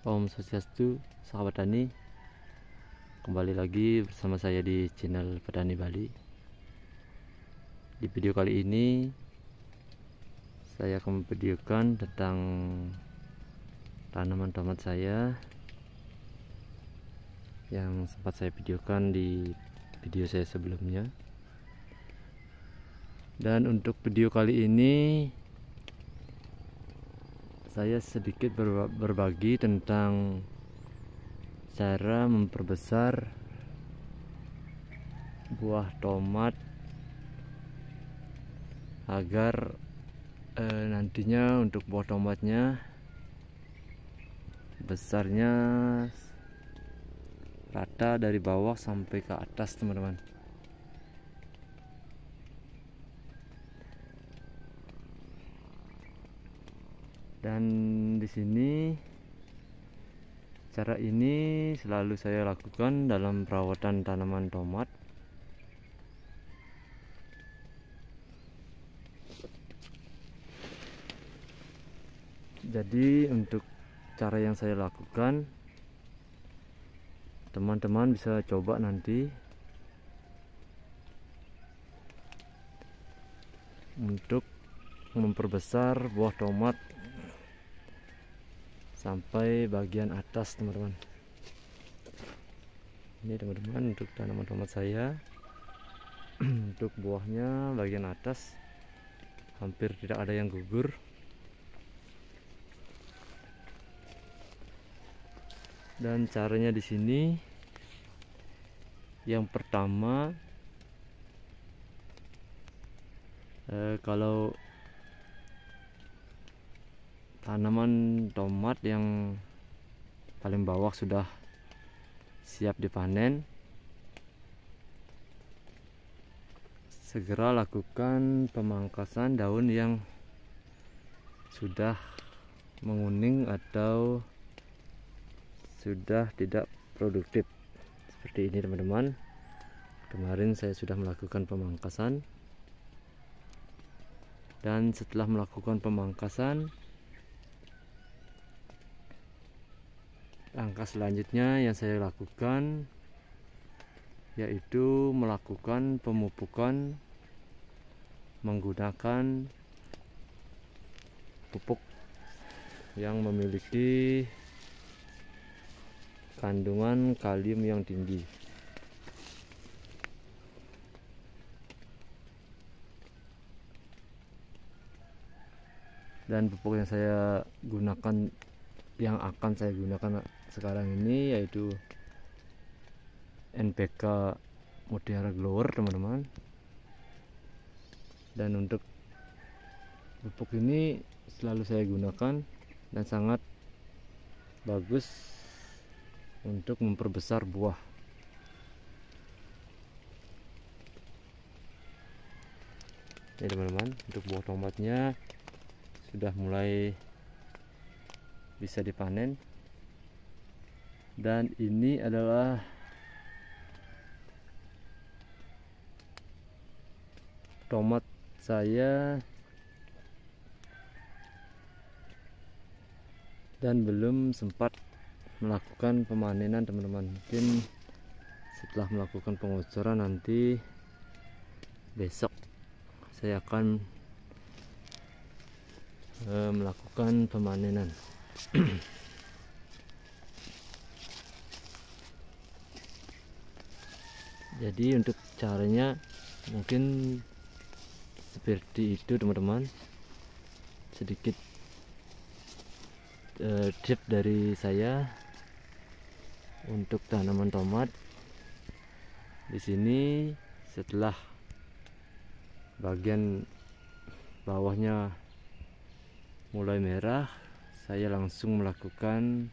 Om Swastiastu, sahabat tani. Kembali lagi bersama saya di channel Petani Bali. Di video kali ini saya akan memvideokan tentang tanaman tomat saya yang sempat saya videokan di video saya sebelumnya. Dan untuk video kali ini saya sedikit berbagi tentang cara memperbesar buah tomat agar eh, nantinya untuk buah tomatnya besarnya rata dari bawah sampai ke atas teman-teman dan di sini cara ini selalu saya lakukan dalam perawatan tanaman tomat jadi untuk cara yang saya lakukan teman-teman bisa coba nanti untuk memperbesar buah tomat sampai bagian atas teman-teman ini teman-teman untuk tanaman tomat saya untuk buahnya bagian atas hampir tidak ada yang gugur dan caranya di sini yang pertama eh, kalau tanaman tomat yang paling bawah sudah siap dipanen segera lakukan pemangkasan daun yang sudah menguning atau sudah tidak produktif seperti ini teman-teman kemarin saya sudah melakukan pemangkasan dan setelah melakukan pemangkasan langkah selanjutnya yang saya lakukan yaitu melakukan pemupukan menggunakan pupuk yang memiliki kandungan kalium yang tinggi dan pupuk yang saya gunakan yang akan saya gunakan sekarang ini yaitu NPK Mutiara Glower teman-teman dan untuk pupuk ini selalu saya gunakan dan sangat bagus untuk memperbesar buah Ya teman-teman untuk buah tomatnya sudah mulai bisa dipanen dan ini adalah tomat saya dan belum sempat melakukan pemanenan teman-teman mungkin setelah melakukan pengucuran nanti besok saya akan eh, melakukan pemanenan jadi untuk caranya mungkin seperti itu teman-teman sedikit uh, eh, tip dari saya untuk tanaman tomat di sini setelah bagian bawahnya mulai merah saya langsung melakukan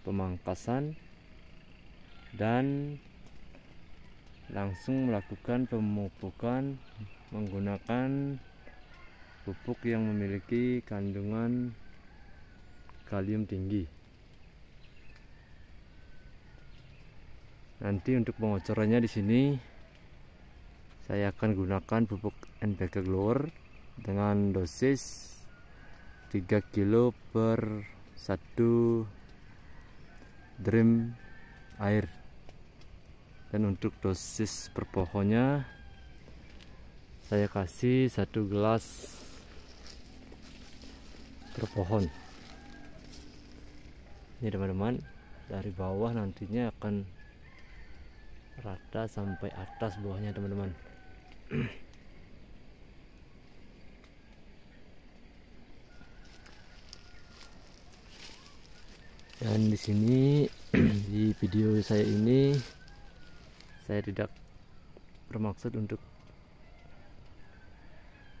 pemangkasan dan langsung melakukan pemupukan menggunakan pupuk yang memiliki kandungan kalium tinggi nanti untuk pengocorannya di sini saya akan gunakan pupuk NPK Glower dengan dosis 3 kilo per 1 drum air dan untuk dosis per pohonnya saya kasih satu gelas per pohon ini teman-teman dari bawah nantinya akan rata sampai atas buahnya teman-teman dan di sini di video saya ini saya tidak bermaksud untuk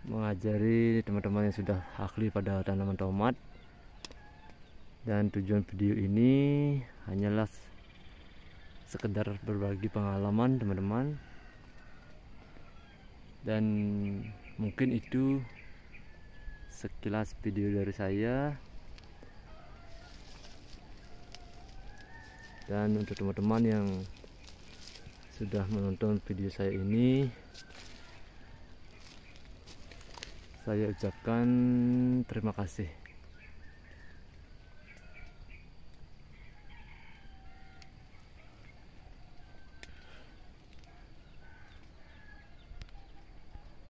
mengajari teman-teman yang sudah ahli pada tanaman tomat dan tujuan video ini hanyalah sekedar berbagi pengalaman teman-teman dan mungkin itu sekilas video dari saya dan untuk teman-teman yang sudah menonton video saya ini saya ucapkan terima kasih